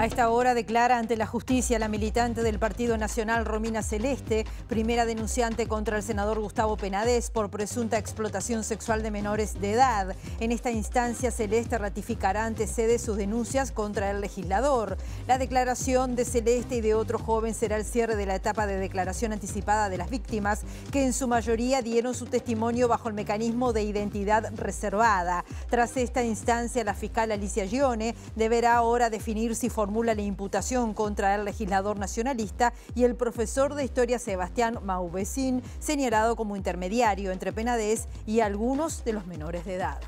A esta hora declara ante la justicia la militante del Partido Nacional Romina Celeste, primera denunciante contra el senador Gustavo Penades por presunta explotación sexual de menores de edad. En esta instancia Celeste ratificará ante sede sus denuncias contra el legislador. La declaración de Celeste y de otro joven será el cierre de la etapa de declaración anticipada de las víctimas, que en su mayoría dieron su testimonio bajo el mecanismo de identidad reservada. Tras esta instancia, la fiscal Alicia Gione deberá ahora definir si formó formula la imputación contra el legislador nacionalista y el profesor de historia Sebastián Mauvecín, señalado como intermediario entre Penades y algunos de los menores de edad.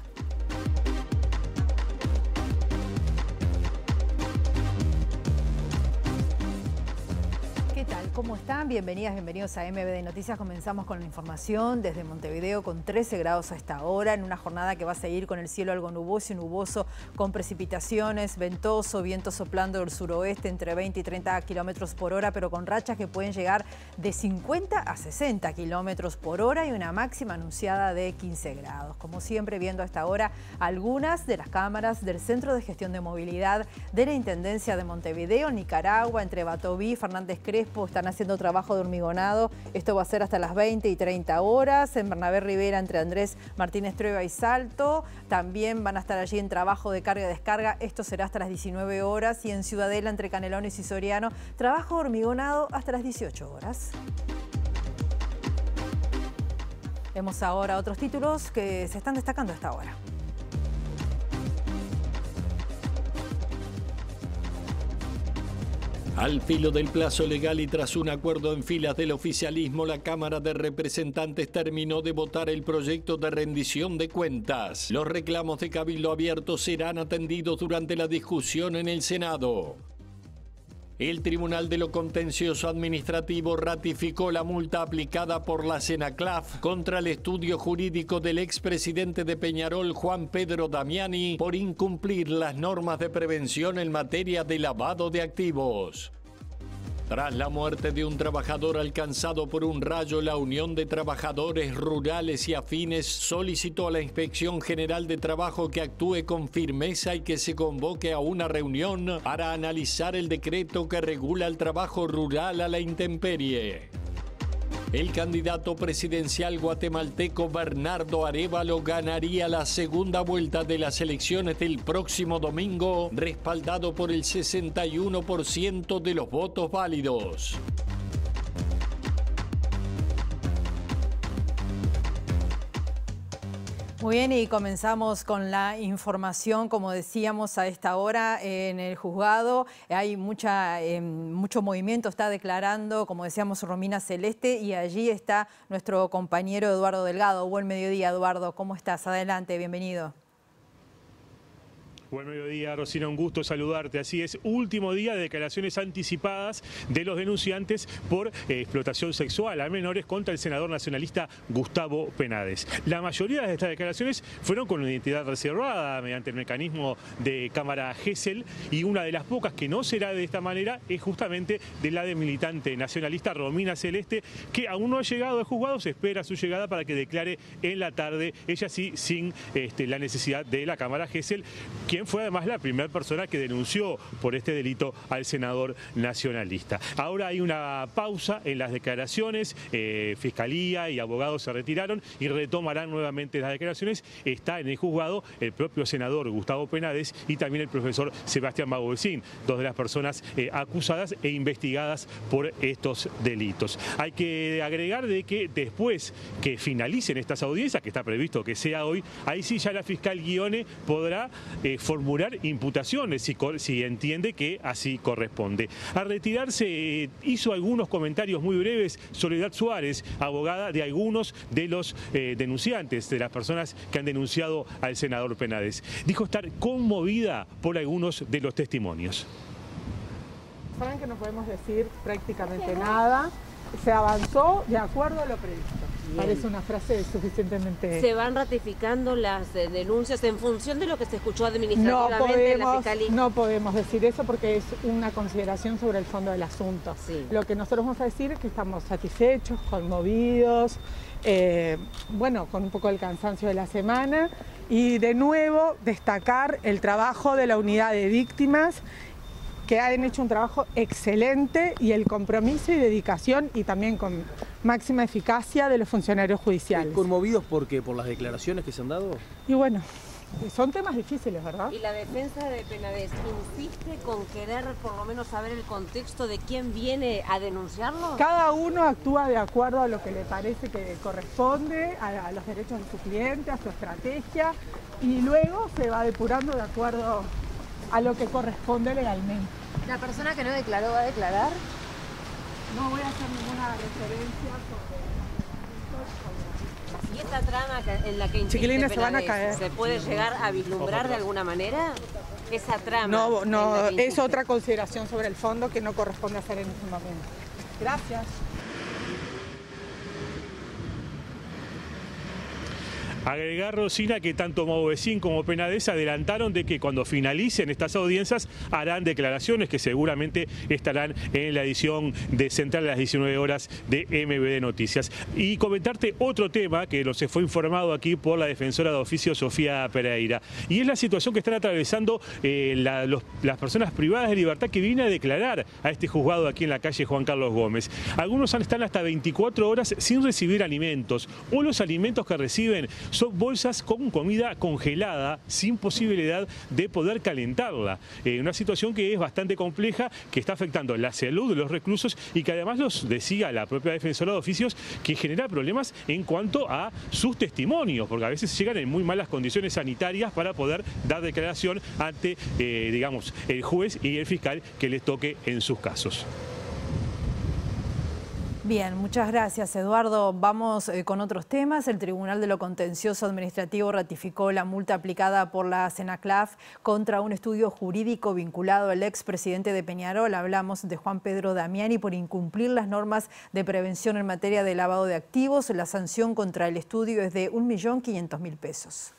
¿Cómo están? Bienvenidas, bienvenidos a MBD Noticias. Comenzamos con la información desde Montevideo con 13 grados a esta hora, en una jornada que va a seguir con el cielo algo nuboso y nuboso, con precipitaciones, ventoso, viento soplando del suroeste entre 20 y 30 kilómetros por hora, pero con rachas que pueden llegar de 50 a 60 kilómetros por hora y una máxima anunciada de 15 grados. Como siempre, viendo a esta hora algunas de las cámaras del Centro de Gestión de Movilidad de la Intendencia de Montevideo, Nicaragua, entre Batoví, Fernández Crespo, están haciendo trabajo de hormigonado. Esto va a ser hasta las 20 y 30 horas. En Bernabé Rivera, entre Andrés Martínez Trueba y Salto. También van a estar allí en trabajo de carga-descarga. y Esto será hasta las 19 horas. Y en Ciudadela, entre Canelones y Soriano, trabajo de hormigonado hasta las 18 horas. Vemos ahora otros títulos que se están destacando hasta ahora. Al filo del plazo legal y tras un acuerdo en filas del oficialismo, la Cámara de Representantes terminó de votar el proyecto de rendición de cuentas. Los reclamos de Cabildo Abierto serán atendidos durante la discusión en el Senado. El Tribunal de lo Contencioso Administrativo ratificó la multa aplicada por la Senaclaf contra el estudio jurídico del expresidente de Peñarol, Juan Pedro Damiani, por incumplir las normas de prevención en materia de lavado de activos. Tras la muerte de un trabajador alcanzado por un rayo, la Unión de Trabajadores Rurales y Afines solicitó a la Inspección General de Trabajo que actúe con firmeza y que se convoque a una reunión para analizar el decreto que regula el trabajo rural a la intemperie. El candidato presidencial guatemalteco Bernardo Arevalo ganaría la segunda vuelta de las elecciones del próximo domingo, respaldado por el 61% de los votos válidos. Muy bien, y comenzamos con la información, como decíamos a esta hora en el juzgado, hay mucha, em, mucho movimiento, está declarando, como decíamos, Romina Celeste, y allí está nuestro compañero Eduardo Delgado. Buen mediodía, Eduardo, ¿cómo estás? Adelante, bienvenido. Buen mediodía, Rosina, un gusto saludarte. Así es, último día de declaraciones anticipadas de los denunciantes por eh, explotación sexual a menores contra el senador nacionalista Gustavo Penades. La mayoría de estas declaraciones fueron con identidad reservada mediante el mecanismo de cámara GESEL y una de las pocas que no será de esta manera es justamente de la de militante nacionalista Romina Celeste, que aún no ha llegado a juzgado, se espera su llegada para que declare en la tarde, ella sí, sin este, la necesidad de la cámara GESEL, quien fue además la primera persona que denunció por este delito al senador nacionalista. Ahora hay una pausa en las declaraciones, eh, fiscalía y abogados se retiraron y retomarán nuevamente las declaraciones. Está en el juzgado el propio senador Gustavo Penades y también el profesor Sebastián Magolcín, dos de las personas eh, acusadas e investigadas por estos delitos. Hay que agregar de que después que finalicen estas audiencias, que está previsto que sea hoy, ahí sí ya la fiscal Guione podrá eh, formular imputaciones si, si entiende que así corresponde. Al retirarse eh, hizo algunos comentarios muy breves Soledad Suárez, abogada de algunos de los eh, denunciantes, de las personas que han denunciado al senador Penades. Dijo estar conmovida por algunos de los testimonios. Saben que no podemos decir prácticamente nada. Se avanzó de acuerdo a lo previsto. Parece una frase suficientemente... ¿Se van ratificando las eh, denuncias en función de lo que se escuchó administrativamente no podemos, en la Fiscalía? No podemos decir eso porque es una consideración sobre el fondo del asunto. Lo que nosotros vamos a decir es que estamos satisfechos, conmovidos, eh, bueno, con un poco el cansancio de la semana y de nuevo destacar el trabajo de la unidad de víctimas que han hecho un trabajo excelente y el compromiso y dedicación y también con máxima eficacia de los funcionarios judiciales. ¿Conmovidos por ¿Por las declaraciones que se han dado? Y bueno, son temas difíciles, ¿verdad? Y la defensa de Penades insiste con querer por lo menos saber el contexto de quién viene a denunciarlo. Cada uno actúa de acuerdo a lo que le parece que corresponde, a los derechos de su cliente, a su estrategia, y luego se va depurando de acuerdo a lo que corresponde legalmente. ¿La persona que no declaró va a declarar? No voy a hacer ninguna referencia ¿Y esta trama en la que Chiquilina se, van a caer. se puede llegar a vislumbrar de alguna manera? Esa trama. No, no, es otra consideración sobre el fondo que no corresponde hacer en este momento. Gracias. Agregar, Rosina, que tanto Mauvecín como Penades adelantaron de que cuando finalicen estas audiencias harán declaraciones que seguramente estarán en la edición de Central a las 19 horas de MBD Noticias. Y comentarte otro tema que nos fue informado aquí por la defensora de oficio Sofía Pereira. Y es la situación que están atravesando eh, las personas privadas de libertad que vienen a declarar a este juzgado aquí en la calle Juan Carlos Gómez. Algunos están hasta 24 horas sin recibir alimentos o los alimentos que reciben son bolsas con comida congelada, sin posibilidad de poder calentarla. Eh, una situación que es bastante compleja, que está afectando la salud de los reclusos y que además los decía la propia defensora de oficios, que genera problemas en cuanto a sus testimonios, porque a veces llegan en muy malas condiciones sanitarias para poder dar declaración ante, eh, digamos, el juez y el fiscal que les toque en sus casos. Bien, muchas gracias Eduardo. Vamos eh, con otros temas. El Tribunal de lo Contencioso Administrativo ratificó la multa aplicada por la CENACLAF contra un estudio jurídico vinculado al expresidente de Peñarol. Hablamos de Juan Pedro Damiani por incumplir las normas de prevención en materia de lavado de activos. La sanción contra el estudio es de 1.500.000 pesos.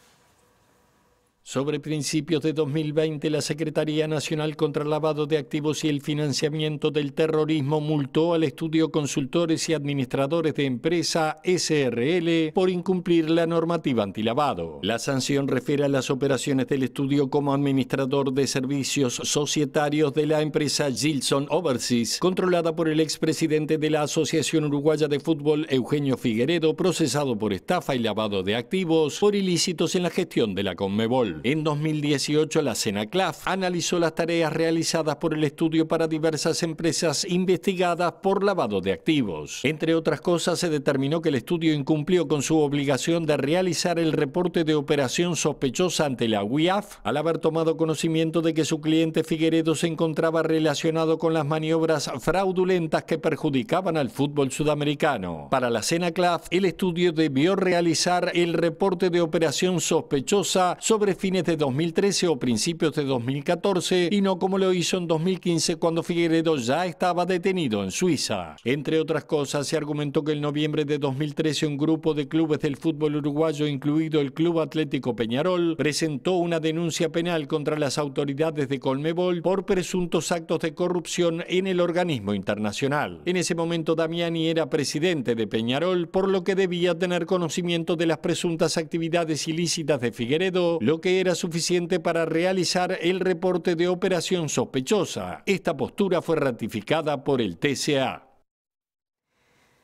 Sobre principios de 2020, la Secretaría Nacional contra el Lavado de Activos y el Financiamiento del Terrorismo multó al estudio Consultores y Administradores de Empresa SRL por incumplir la normativa antilavado. La sanción refiere a las operaciones del estudio como administrador de servicios societarios de la empresa Gilson Overseas, controlada por el expresidente de la Asociación Uruguaya de Fútbol, Eugenio Figueredo, procesado por estafa y lavado de activos por ilícitos en la gestión de la Conmebol. En 2018, la CENACLAF analizó las tareas realizadas por el estudio para diversas empresas investigadas por lavado de activos. Entre otras cosas, se determinó que el estudio incumplió con su obligación de realizar el reporte de operación sospechosa ante la UIAF al haber tomado conocimiento de que su cliente Figueredo se encontraba relacionado con las maniobras fraudulentas que perjudicaban al fútbol sudamericano. Para la CENACLAF, el estudio debió realizar el reporte de operación sospechosa sobre fines de 2013 o principios de 2014 y no como lo hizo en 2015 cuando Figueredo ya estaba detenido en Suiza. Entre otras cosas, se argumentó que en noviembre de 2013 un grupo de clubes del fútbol uruguayo, incluido el Club Atlético Peñarol, presentó una denuncia penal contra las autoridades de Colmebol por presuntos actos de corrupción en el organismo internacional. En ese momento Damiani era presidente de Peñarol, por lo que debía tener conocimiento de las presuntas actividades ilícitas de Figueredo, lo que era suficiente para realizar el reporte de operación sospechosa. Esta postura fue ratificada por el TCA.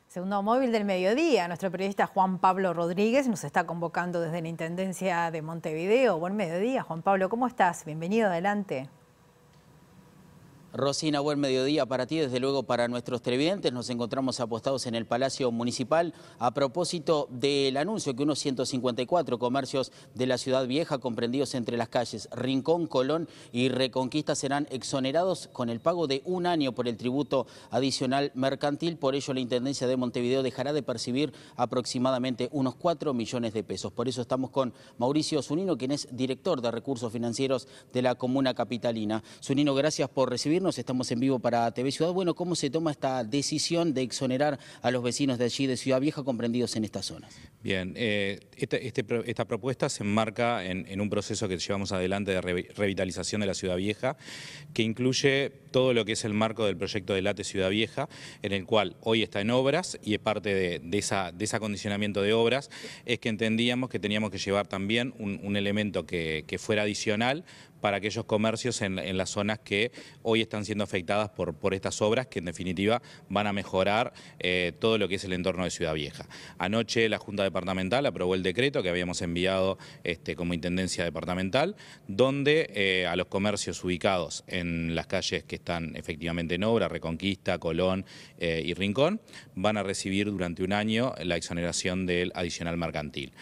Segundo móvil del mediodía, nuestro periodista Juan Pablo Rodríguez nos está convocando desde la Intendencia de Montevideo. Buen mediodía, Juan Pablo, ¿cómo estás? Bienvenido adelante. Rosina, buen mediodía para ti, desde luego para nuestros televidentes. Nos encontramos apostados en el Palacio Municipal a propósito del anuncio que unos 154 comercios de la ciudad vieja, comprendidos entre las calles Rincón, Colón y Reconquista, serán exonerados con el pago de un año por el tributo adicional mercantil. Por ello, la Intendencia de Montevideo dejará de percibir aproximadamente unos 4 millones de pesos. Por eso estamos con Mauricio Zunino, quien es director de Recursos Financieros de la Comuna Capitalina. Zunino, gracias por recibir estamos en vivo para TV Ciudad. Bueno, ¿cómo se toma esta decisión de exonerar a los vecinos de allí, de Ciudad Vieja, comprendidos en estas zonas? Bien, eh, este, este esta, propuesta se enmarca en, un proceso que llevamos adelante de revitalización de la Ciudad Vieja, que incluye todo lo que es el marco del proyecto de Late Ciudad Vieja, en el cual hoy está en obras y es parte de, ese acondicionamiento de obras, es que entendíamos que teníamos que llevar también un, elemento que fuera adicional para aquellos comercios en, las zonas que hoy están siendo afectadas por, estas obras que en definitiva van a mejorar eh, todo lo que es el entorno de Ciudad Vieja. Anoche la Junta Departamental aprobó el decreto que habíamos enviado este, como Intendencia Departamental, donde eh, a los comercios ubicados en las calles que están efectivamente en obra, Reconquista, Colón eh, y Rincón, van a recibir durante un año la exoneración del adicional mercantil.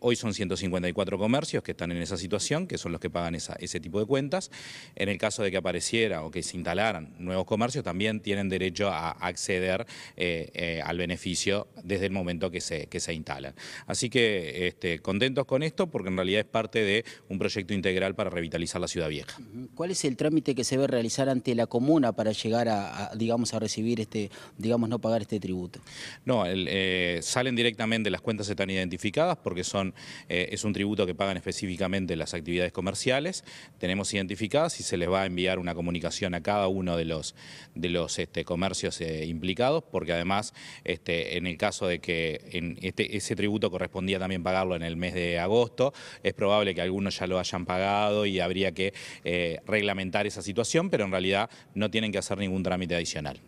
hoy son 154 comercios que están en esa situación, que son los que pagan esa ese tipo de cuentas. En el caso de que apareciera o que se instalaran nuevos comercios, también tienen derecho a acceder eh, eh, al beneficio desde el momento que se, instalan. Así que este, contentos con esto porque en realidad es parte de un proyecto integral para revitalizar la ciudad vieja. ¿Cuál es el trámite que se debe realizar ante la comuna para llegar a, digamos, a recibir este, digamos, no pagar este tributo? No, eh, salen directamente, las cuentas están identificadas porque son, es un tributo que pagan específicamente las actividades comerciales tenemos identificadas y se les va a enviar una comunicación a cada uno de los, de los este, comercios eh, implicados, porque además, este, en el caso de que en este, ese tributo correspondía también pagarlo en el mes de agosto, es probable que algunos ya lo hayan pagado y habría que eh, reglamentar esa situación, pero en realidad no tienen que hacer ningún trámite adicional.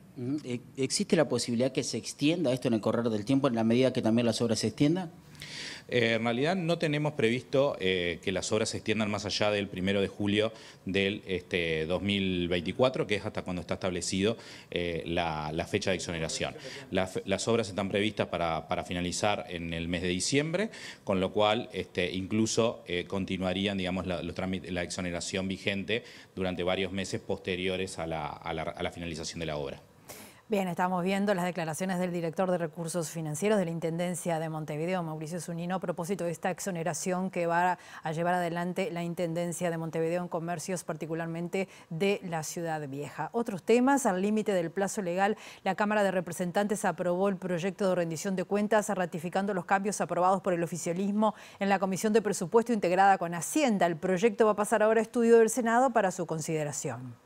¿E-, ¿Existe la posibilidad que se extienda esto en el correr del tiempo en la medida que también las obras se extiendan? Eh, en realidad no tenemos previsto eh, que las obras se extiendan más allá del primero de julio del 2024, este, que es hasta cuando está establecido eh, la, fecha de exoneración. las obras están previstas para, finalizar en el mes de diciembre, con lo cual este, incluso continuarían digamos, la, exoneración vigente durante varios meses posteriores a la, finalización de la obra. Bien, estamos viendo las declaraciones del director de Recursos Financieros de la Intendencia de Montevideo, Mauricio Zunino, a propósito de esta exoneración que va a llevar adelante la Intendencia de Montevideo en comercios, particularmente de la Ciudad Vieja. Otros temas, al límite del plazo legal, la Cámara de Representantes aprobó el proyecto de rendición de cuentas ratificando los cambios aprobados por el oficialismo en la Comisión de Presupuesto integrada con Hacienda. El proyecto va a pasar ahora a estudio del Senado para su consideración.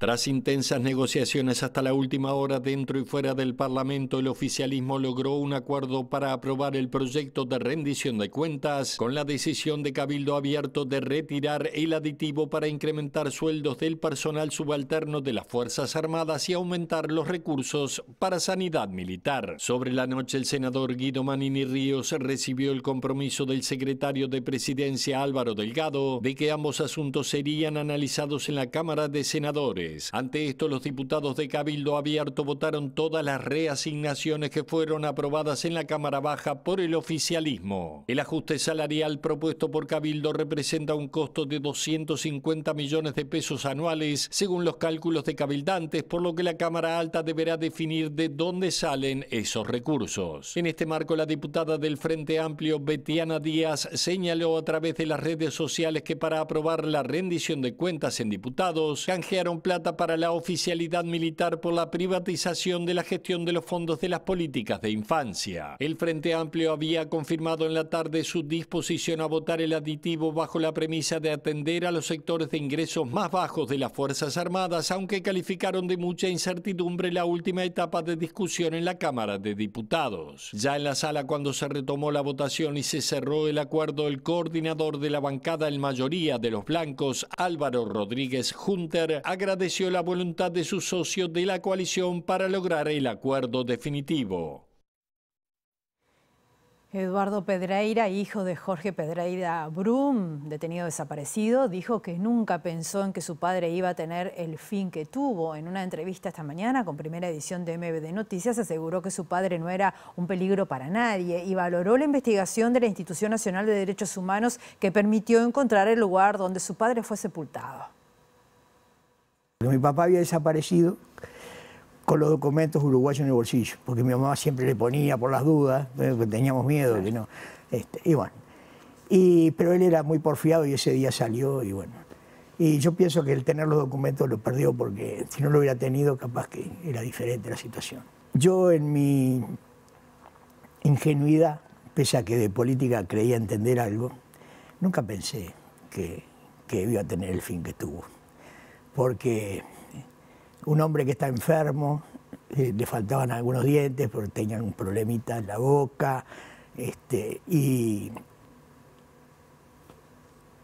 Tras intensas negociaciones hasta la última hora dentro y fuera del Parlamento, el oficialismo logró un acuerdo para aprobar el proyecto de rendición de cuentas con la decisión de Cabildo Abierto de retirar el aditivo para incrementar sueldos del personal subalterno de las Fuerzas Armadas y aumentar los recursos para sanidad militar. Sobre la noche, el senador Guido Manini Ríos recibió el compromiso del secretario de Presidencia Álvaro Delgado de que ambos asuntos serían analizados en la Cámara de Senadores. Ante esto, los diputados de Cabildo Abierto votaron todas las reasignaciones que fueron aprobadas en la Cámara Baja por el oficialismo. El ajuste salarial propuesto por Cabildo representa un costo de 250 millones de pesos anuales, según los cálculos de cabildantes, por lo que la Cámara Alta deberá definir de dónde salen esos recursos. En este marco, la diputada del Frente Amplio, Betiana Díaz, señaló a través de las redes sociales que para aprobar la rendición de cuentas en diputados, canjearon plata para la oficialidad militar por la privatización de la gestión de los fondos de las políticas de infancia. El Frente Amplio había confirmado en la tarde su disposición a votar el aditivo bajo la premisa de atender a los sectores de ingresos más bajos de las Fuerzas Armadas, aunque calificaron de mucha incertidumbre la última etapa de discusión en la Cámara de Diputados. Ya en la sala cuando se retomó la votación y se cerró el acuerdo, el coordinador de la bancada en mayoría de los blancos, Álvaro Rodríguez Hunter, agradeció la voluntad de sus socios de la coalición para lograr el acuerdo definitivo. Eduardo Pedreira, hijo de Jorge Pedreira Brum, detenido desaparecido, dijo que nunca pensó en que su padre iba a tener el fin que tuvo. En una entrevista esta mañana con primera edición de MBD Noticias aseguró que su padre no era un peligro para nadie y valoró la investigación de la Institución Nacional de Derechos Humanos que permitió encontrar el lugar donde su padre fue sepultado. Mi papá había desaparecido con los documentos uruguayos en el bolsillo, porque mi mamá siempre le ponía por las dudas, porque eh, teníamos miedo, que no. Este, y bueno. Y, pero él era muy porfiado y ese día salió y bueno. Y yo pienso que el tener los documentos lo perdió porque si no lo hubiera tenido, capaz que era diferente la situación. Yo en mi ingenuidad, pese a que de política creía entender algo, nunca pensé que, que iba a tener el fin que tuvo porque un hombre que está enfermo, eh, le faltaban algunos dientes porque tenían un problemita en la boca, este, y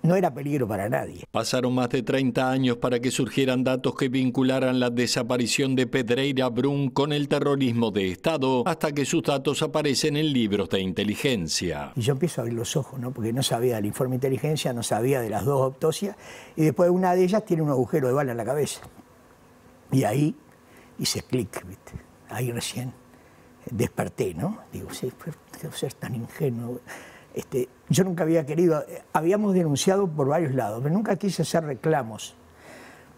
no era peligro para nadie. Pasaron más de 30 años para que surgieran datos que vincularan la desaparición de Pedreira Brun con el terrorismo de Estado, hasta que sus datos aparecen en libros de inteligencia. Y yo empiezo a abrir los ojos, ¿no? porque no sabía del informe de inteligencia, no sabía de las dos autopsias, y después una de ellas tiene un agujero de bala en la cabeza. Y ahí hice clic, ahí recién desperté, ¿no? Digo, sí, pero ser tan ingenuo yo nunca había querido, habíamos denunciado por varios lados, pero nunca quise hacer reclamos,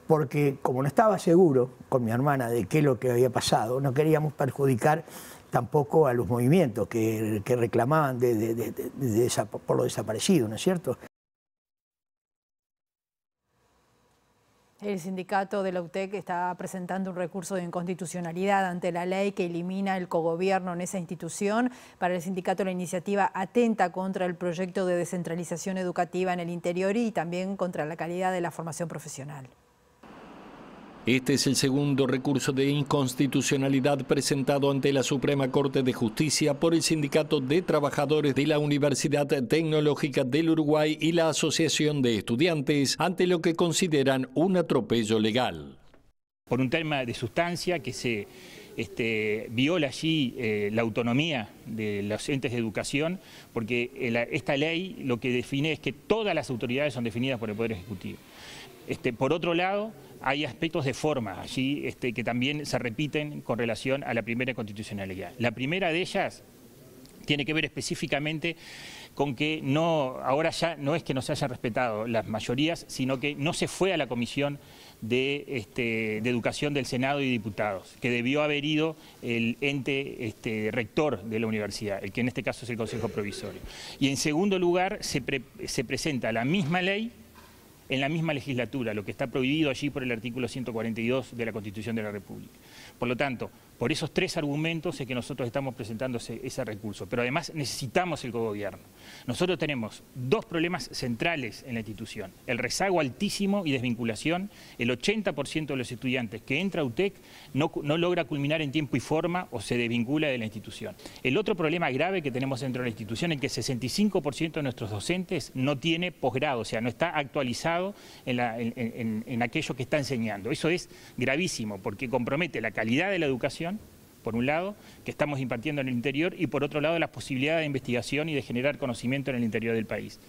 porque como no estaba seguro con mi hermana de qué es lo que había pasado, no queríamos perjudicar tampoco a los movimientos que, reclamaban por lo desaparecido, ¿no es cierto? El sindicato de la UTEC está presentando un recurso de inconstitucionalidad ante la ley que elimina el cogobierno en esa institución. Para el sindicato la iniciativa atenta contra el proyecto de descentralización educativa en el interior y también contra la calidad de la formación profesional. Este es el segundo recurso de inconstitucionalidad presentado ante la Suprema Corte de Justicia por el Sindicato de Trabajadores de la Universidad Tecnológica del Uruguay y la Asociación de Estudiantes ante lo que consideran un atropello legal. Por un tema de sustancia que se este, viola allí eh, la autonomía de los entes de educación, porque eh, esta ley lo que define es que todas las autoridades son definidas por el Poder Ejecutivo. Este, por otro lado, hay aspectos de forma allí este, que también se repiten con relación a la primera constitucionalidad. La primera de ellas tiene que ver específicamente con que no, ahora ya no es que no se hayan respetado las mayorías, sino que no se fue a la comisión de, este, educación del Senado y diputados, que debió haber ido el ente este, rector de la universidad, el que en este caso es el Consejo Provisorio. Y en segundo lugar, se, se presenta la misma ley en la misma legislatura, lo que está prohibido allí por el artículo 142 de la Constitución de la República. Por lo tanto, por esos tres argumentos es que nosotros estamos presentando ese, recurso, pero además necesitamos el cogobierno. Nosotros tenemos dos problemas centrales en la institución, el rezago altísimo y desvinculación, el 80% de los estudiantes que entra a UTEC no, logra culminar en tiempo y forma o se desvincula de la institución. El otro problema grave que tenemos dentro de la institución es que el 65% de nuestros docentes no tiene posgrado, o sea, no está actualizado en aquello que está enseñando. Eso es gravísimo porque compromete la calidad de la educación por un lado, que estamos impartiendo en el interior, y por otro lado, las posibilidades de investigación y de generar conocimiento en el interior del país.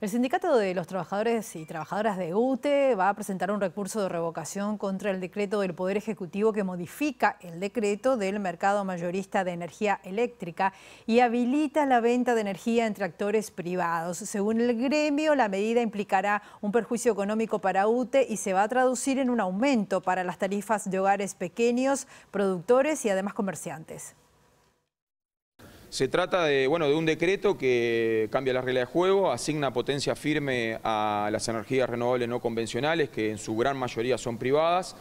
El Sindicato de los Trabajadores y Trabajadoras de UTE va a presentar un recurso de revocación contra el decreto del Poder Ejecutivo que modifica el decreto del mercado mayorista de energía eléctrica y habilita la venta de energía entre actores privados. Según el gremio, la medida implicará un perjuicio económico para UTE y se va a traducir en un aumento para las tarifas de hogares pequeños, productores y además comerciantes. Se trata de, bueno, de un decreto que cambia la regla de juego, asigna potencia firme a las energías renovables no convencionales, que en su gran mayoría son privadas,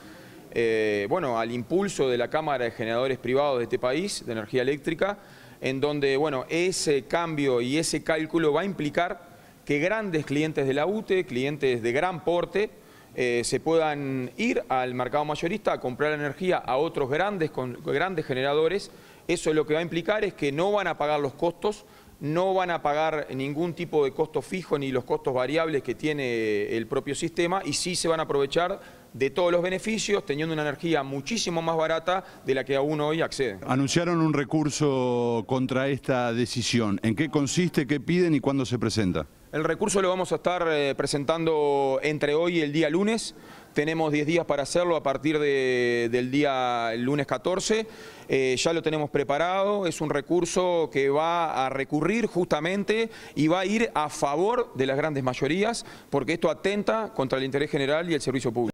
eh, bueno, al impulso de la Cámara de Generadores Privados de este país, de energía eléctrica, en donde bueno, ese cambio y ese cálculo va a implicar que grandes clientes de la UTE, clientes de gran porte, eh, se puedan ir al mercado mayorista a comprar energía a otros grandes, grandes generadores eso lo que va a implicar es que no van a pagar los costos, no van a pagar ningún tipo de costo fijo ni los costos variables que tiene el propio sistema y sí se van a aprovechar de todos los beneficios, teniendo una energía muchísimo más barata de la que aún hoy acceden. Anunciaron un recurso contra esta decisión. ¿En qué consiste, qué piden y cuándo se presenta? El recurso lo vamos a estar eh, presentando entre hoy y el día lunes. Tenemos 10 días para hacerlo a partir del día lunes 14. Eh, ya lo tenemos preparado, es un recurso que va a recurrir justamente y va a ir a favor de las grandes mayorías, porque esto atenta contra el interés general y el servicio público.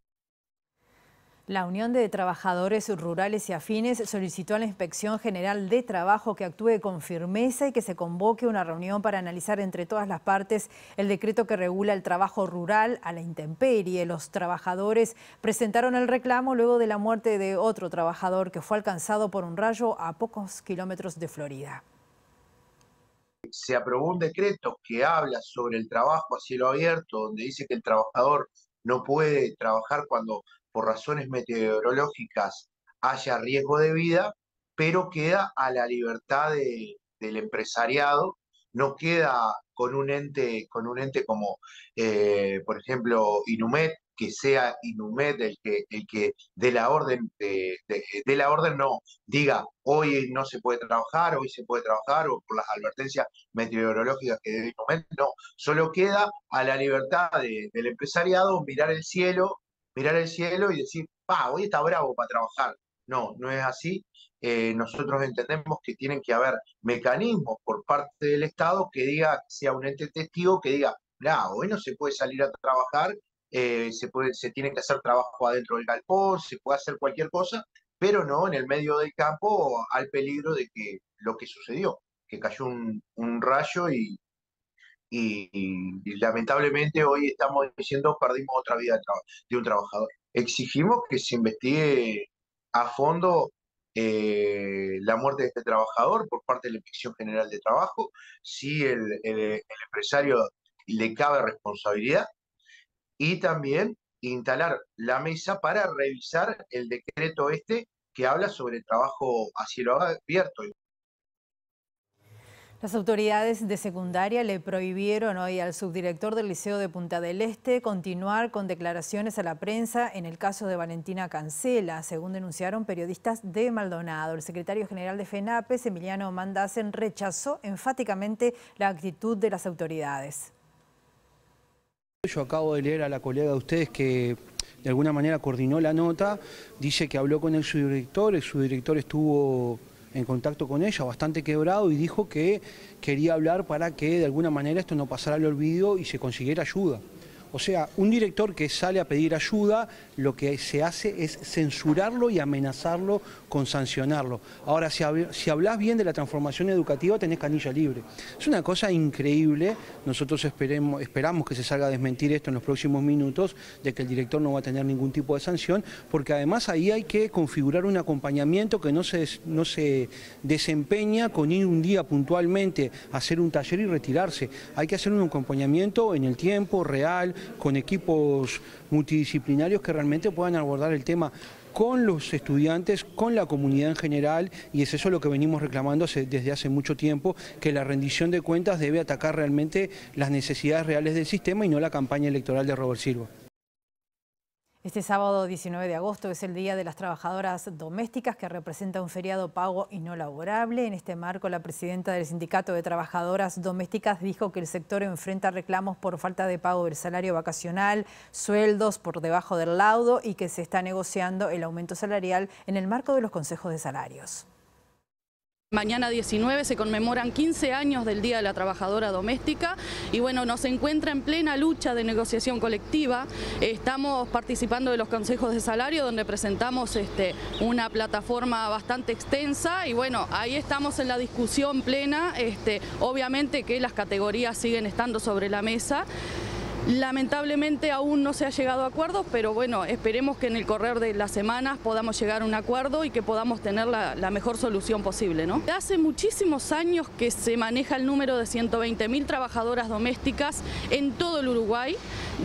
La Unión de Trabajadores Rurales y Afines solicitó a la Inspección General de Trabajo que actúe con firmeza y que se convoque una reunión para analizar entre todas las partes el decreto que regula el trabajo rural a la intemperie. Los trabajadores presentaron el reclamo luego de la muerte de otro trabajador que fue alcanzado por un rayo a pocos kilómetros de Florida. Se aprobó un decreto que habla sobre el trabajo a cielo abierto, donde dice que el trabajador no puede trabajar cuando por razones meteorológicas haya riesgo de vida, pero queda a la libertad del empresariado, no queda con un ente, con un ente como, eh, por ejemplo, Inumet, que sea Inumet el que, el que de la orden, de, la orden no, diga hoy no se puede trabajar, hoy se puede trabajar, o por las advertencias meteorológicas que de momento no, solo queda a la libertad del empresariado mirar el cielo mirar el cielo y decir, pa, hoy está bravo para trabajar. No, no es así. Eh, nosotros entendemos que tienen que haber mecanismos por parte del Estado que diga, sea un ente testigo que diga, no, hoy no se puede salir a trabajar, eh, se, puede, se tiene que hacer trabajo adentro del galpón, se puede hacer cualquier cosa, pero no en el medio del campo al peligro de que lo que sucedió, que cayó un, un rayo y, y, lamentablemente hoy estamos diciendo perdimos otra vida de, un trabajador. Exigimos que se investigue a fondo eh, la muerte de este trabajador por parte de la Inspección General de Trabajo, si el, empresario le cabe responsabilidad, y también instalar la mesa para revisar el decreto este que habla sobre el trabajo a cielo abierto. Las autoridades de secundaria le prohibieron hoy al subdirector del Liceo de Punta del Este continuar con declaraciones a la prensa en el caso de Valentina Cancela, según denunciaron periodistas de Maldonado. El secretario general de FENAPES, Emiliano Mandasen, rechazó enfáticamente la actitud de las autoridades. Yo acabo de leer a la colega de ustedes que de alguna manera coordinó la nota, dice que habló con el subdirector, el subdirector estuvo en contacto con ella, bastante quebrado, y dijo que quería hablar para que de alguna manera esto no pasara al olvido y se consiguiera ayuda. O sea, un director que sale a pedir ayuda, lo que se hace es censurarlo y amenazarlo con sancionarlo. Ahora, si, hablas bien de la transformación educativa, tenés canilla libre. Es una cosa increíble. Nosotros esperamos que se salga a desmentir esto en los próximos minutos, de que el director no va a tener ningún tipo de sanción, porque además ahí hay que configurar un acompañamiento que no se, no se desempeña con ir un día puntualmente a hacer un taller y retirarse. Hay que hacer un acompañamiento en el tiempo real, con equipos multidisciplinarios que realmente puedan abordar el tema con los estudiantes, con la comunidad en general, y es eso lo que venimos reclamando desde hace mucho tiempo, que la rendición de cuentas debe atacar realmente las necesidades reales del sistema y no la campaña electoral de Robert Silva. Este sábado 19 de agosto es el Día de las Trabajadoras Domésticas que representa un feriado pago y no laborable. En este marco, la presidenta del Sindicato de Trabajadoras Domésticas dijo que el sector enfrenta reclamos por falta de pago del salario vacacional, sueldos por debajo del laudo y que se está negociando el aumento salarial en el marco de los consejos de salarios. Mañana 19 se conmemoran 15 años del Día de la Trabajadora Doméstica y bueno, nos encuentra en plena lucha de negociación colectiva. Estamos participando de los consejos de salario donde presentamos este, una plataforma bastante extensa y bueno, ahí estamos en la discusión plena. Este, obviamente que las categorías siguen estando sobre la mesa. Lamentablemente aún no se ha llegado a acuerdos, pero bueno, esperemos que en el correr de las semanas podamos llegar a un acuerdo y que podamos tener la, mejor solución posible. Hace muchísimos años que se maneja el número de 120.000 trabajadoras domésticas en todo el Uruguay,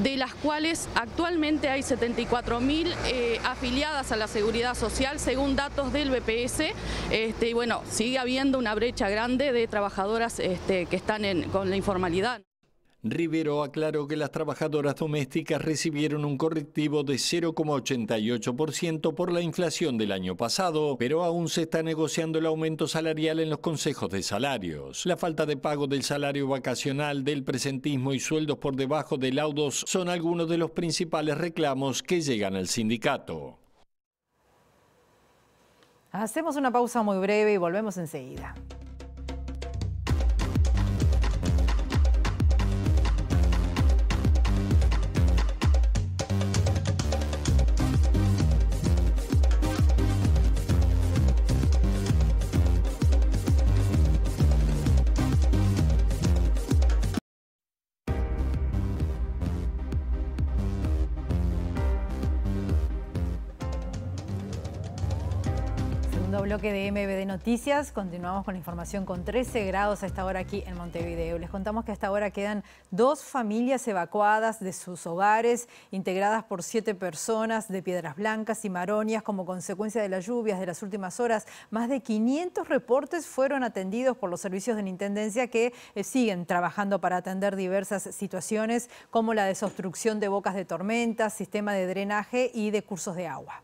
de las cuales actualmente hay 74.000 eh, afiliadas a la Seguridad Social, según datos del BPS. Este, y bueno, sigue habiendo una brecha grande de trabajadoras este, que están con la informalidad. Rivero aclaró que las trabajadoras domésticas recibieron un correctivo de 0,88% por la inflación del año pasado, pero aún se está negociando el aumento salarial en los consejos de salarios. La falta de pago del salario vacacional, del presentismo y sueldos por debajo de laudos son algunos de los principales reclamos que llegan al sindicato. Hacemos una pausa muy breve y volvemos enseguida. bloque de MBD Noticias. Continuamos con la información con 13 grados a esta hora aquí en Montevideo. Les contamos que hasta ahora quedan dos familias evacuadas de sus hogares, integradas por siete personas de Piedras Blancas y Maronias como consecuencia de las lluvias de las últimas horas. Más de 500 reportes fueron atendidos por los servicios de la Intendencia que eh, siguen trabajando para atender diversas situaciones como la desobstrucción de bocas de tormentas, sistema de drenaje y de cursos de agua.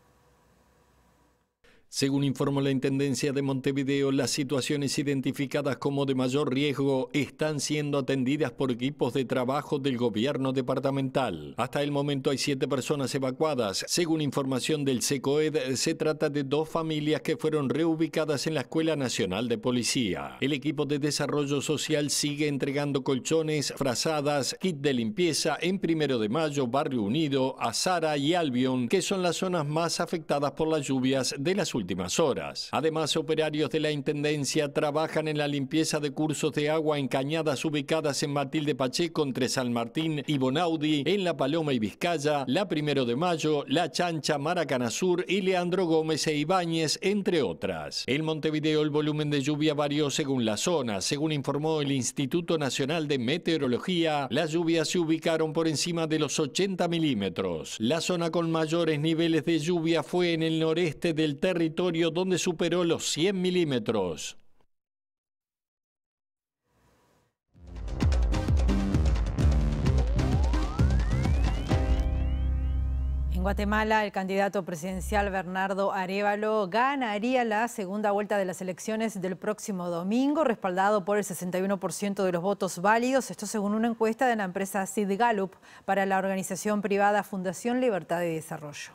Según informó la Intendencia de Montevideo, las situaciones identificadas como de mayor riesgo están siendo atendidas por equipos de trabajo del gobierno departamental. Hasta el momento hay siete personas evacuadas. Según información del SECOED, se trata de dos familias que fueron reubicadas en la Escuela Nacional de Policía. El equipo de desarrollo social sigue entregando colchones, frazadas, kit de limpieza en Primero de Mayo, Barrio Unido, Azara y Albion, que son las zonas más afectadas por las lluvias de las últimas últimas horas. Además, operarios de la Intendencia trabajan en la limpieza de cursos de agua en cañadas ubicadas en Matilde Pacheco entre San Martín y Bonaudi, en La Paloma y Vizcaya, La Primero de Mayo, La Chancha, Maracanazur Sur y Leandro Gómez e Ibáñez, entre otras. En Montevideo el volumen de lluvia varió según la zona. Según informó el Instituto Nacional de Meteorología, las lluvias se ubicaron por encima de los 80 milímetros. La zona con mayores niveles de lluvia fue en el noreste del territorio donde superó los 100 milímetros. En Guatemala, el candidato presidencial Bernardo Arevalo ganaría la segunda vuelta de las elecciones del próximo domingo, respaldado por el 61% de los votos válidos, esto según una encuesta de la empresa Sid Gallup para la organización privada Fundación Libertad y Desarrollo.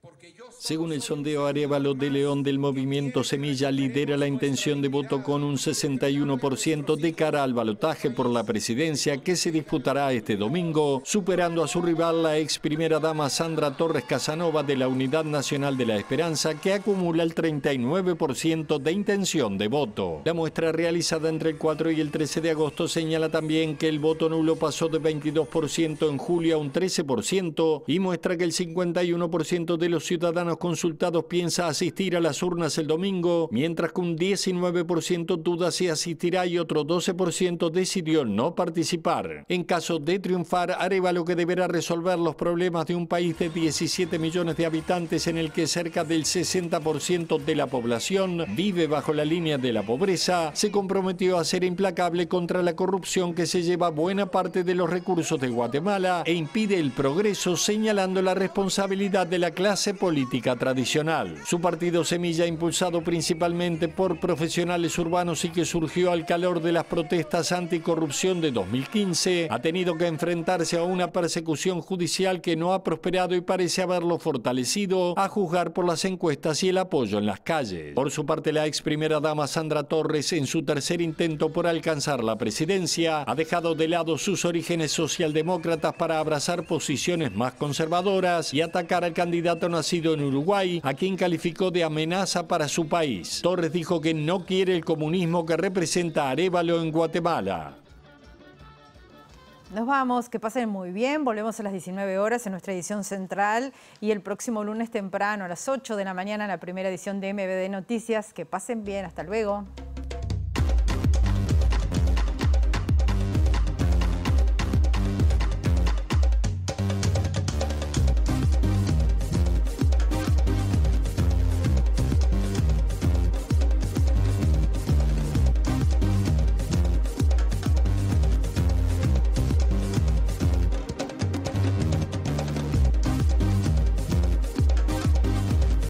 Porque según el sondeo, Arevalo de León del movimiento Semilla lidera la intención de voto con un 61% de cara al balotaje por la presidencia que se disputará este domingo, superando a su rival la ex primera dama Sandra Torres Casanova de la Unidad Nacional de la Esperanza que acumula el 39% de intención de voto. La muestra realizada entre el 4 y el 13 de agosto señala también que el voto nulo pasó de 22% en julio a un 13% y muestra que el 51% de los ciudadanos ciudadanos consultados piensa asistir a las urnas el domingo, mientras que un 19% duda si asistirá y otro 12% decidió no participar. En caso de triunfar, Arevalo que deberá resolver los problemas de un país de 17 millones de habitantes en el que cerca del 60% de la población vive bajo la línea de la pobreza, se comprometió a ser implacable contra la corrupción que se lleva buena parte de los recursos de Guatemala e impide el progreso señalando la responsabilidad de la clase política tradicional. Su partido Semilla, impulsado principalmente por profesionales urbanos y que surgió al calor de las protestas anticorrupción de 2015, ha tenido que enfrentarse a una persecución judicial que no ha prosperado y parece haberlo fortalecido, a juzgar por las encuestas y el apoyo en las calles. Por su parte, la ex primera dama Sandra Torres, en su tercer intento por alcanzar la presidencia, ha dejado de lado sus orígenes socialdemócratas para abrazar posiciones más conservadoras y atacar al candidato nacido en Uruguay, a quien calificó de amenaza para su país. Torres dijo que no quiere el comunismo que representa Arevalo en Guatemala. Nos vamos, que pasen muy bien. Volvemos a las 19 horas en nuestra edición central y el próximo lunes temprano a las 8 de la mañana en la primera edición de MBD Noticias. Que pasen bien, hasta luego.